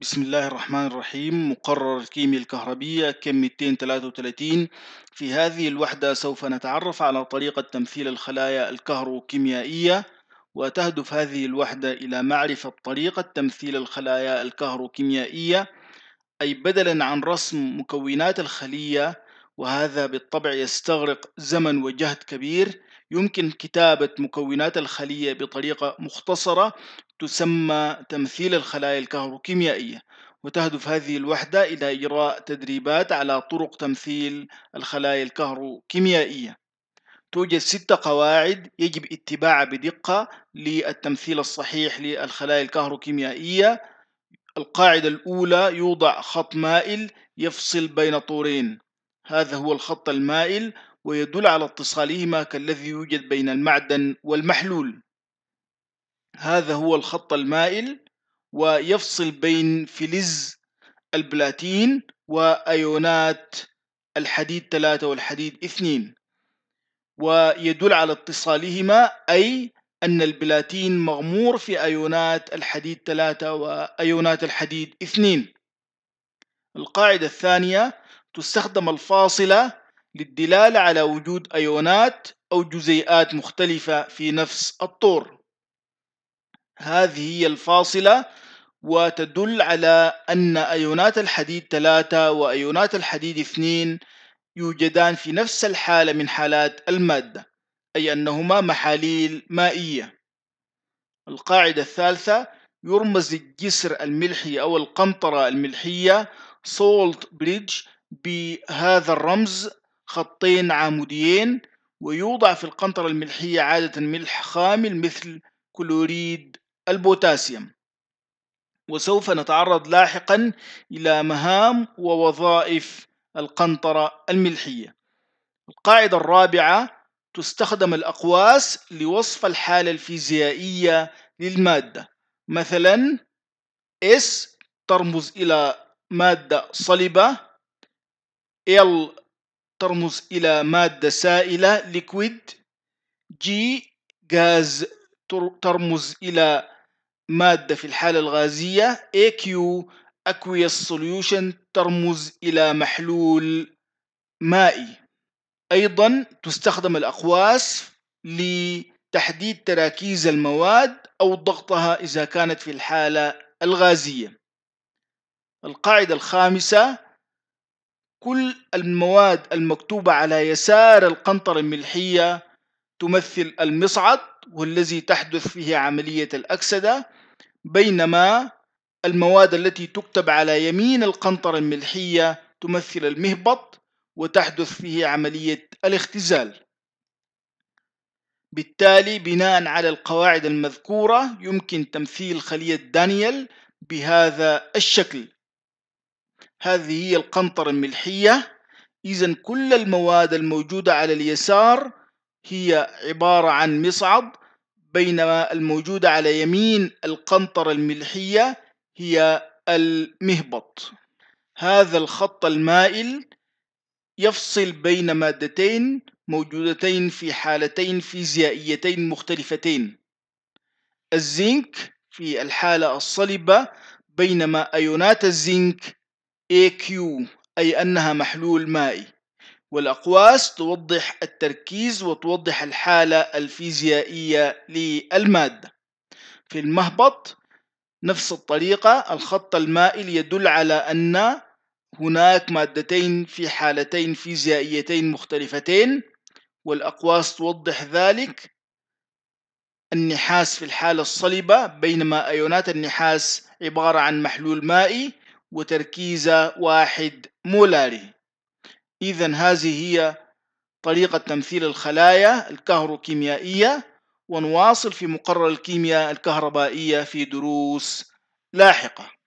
بسم الله الرحمن الرحيم مقرر الكيمياء الكهربية كم 233 في هذه الوحدة سوف نتعرف على طريقة تمثيل الخلايا الكهروكيميائية وتهدف هذه الوحدة إلى معرفة طريقة تمثيل الخلايا الكهروكيميائية أي بدلا عن رسم مكونات الخلية وهذا بالطبع يستغرق زمن وجهد كبير يمكن كتابة مكونات الخلية بطريقة مختصرة تسمى تمثيل الخلايا الكهروكيميائية وتهدف هذه الوحدة إلى إجراء تدريبات على طرق تمثيل الخلايا الكهروكيميائية توجد ست قواعد يجب اتباعها بدقة للتمثيل الصحيح للخلايا الكهروكيميائية القاعدة الأولى يوضع خط مائل يفصل بين طورين هذا هو الخط المائل ويدل على اتصالهما كالذي يوجد بين المعدن والمحلول هذا هو الخط المائل ويفصل بين فلز البلاتين وأيونات الحديد 3 والحديد اثنين ويدل على اتصالهما أي أن البلاتين مغمور في أيونات الحديد 3 وأيونات الحديد اثنين القاعدة الثانية تستخدم الفاصلة للدلالة على وجود أيونات أو جزيئات مختلفة في نفس الطور هذه هي الفاصلة وتدل على أن أيونات الحديد ثلاثة وأيونات الحديد اثنين يوجدان في نفس الحالة من حالات المادة أي أنهما محاليل مائية القاعدة الثالثة يرمز الجسر الملحي أو القنطرة الملحية سولت بريدج بهذا الرمز خطين عموديين ويوضع في القنطرة الملحية عادة ملح خامل مثل كلوريد البوتاسيوم وسوف نتعرض لاحقا إلى مهام ووظائف القنطرة الملحية القاعدة الرابعة تستخدم الأقواس لوصف الحالة الفيزيائية للمادة مثلا S ترمز إلى مادة صلبة L ترمز إلى مادة سائلة liquid G غاز ترمز إلى مادة في الحالة الغازية AQ aqueous solution ترمز إلى محلول مائي أيضا تستخدم الأقواس لتحديد تراكيز المواد أو ضغطها إذا كانت في الحالة الغازية القاعدة الخامسة كل المواد المكتوبة على يسار القنطرة الملحية تمثل المصعد والذي تحدث فيه عملية الأكسدة بينما المواد التي تكتب على يمين القنطرة الملحية تمثل المهبط وتحدث فيه عملية الاختزال بالتالي بناء على القواعد المذكورة يمكن تمثيل خلية دانيال بهذا الشكل هذه هي القنطرة الملحية إذا كل المواد الموجودة على اليسار هي عبارة عن مصعد بينما الموجودة على يمين القنطرة الملحية هي المهبط هذا الخط المائل يفصل بين مادتين موجودتين في حالتين فيزيائيتين مختلفتين الزنك في الحالة الصلبة بينما أيونات الزنك AQ أي أنها محلول مائي والأقواس توضح التركيز وتوضح الحالة الفيزيائية للمادة في المهبط نفس الطريقة الخط المائل يدل على أن هناك مادتين في حالتين فيزيائيتين مختلفتين والأقواس توضح ذلك النحاس في الحالة الصلبة بينما أيونات النحاس عبارة عن محلول مائي وتركيزه واحد مولاري إذا هذه هي طريقة تمثيل الخلايا الكهروكيميائية ونواصل في مقرر الكيمياء الكهربائية في دروس لاحقة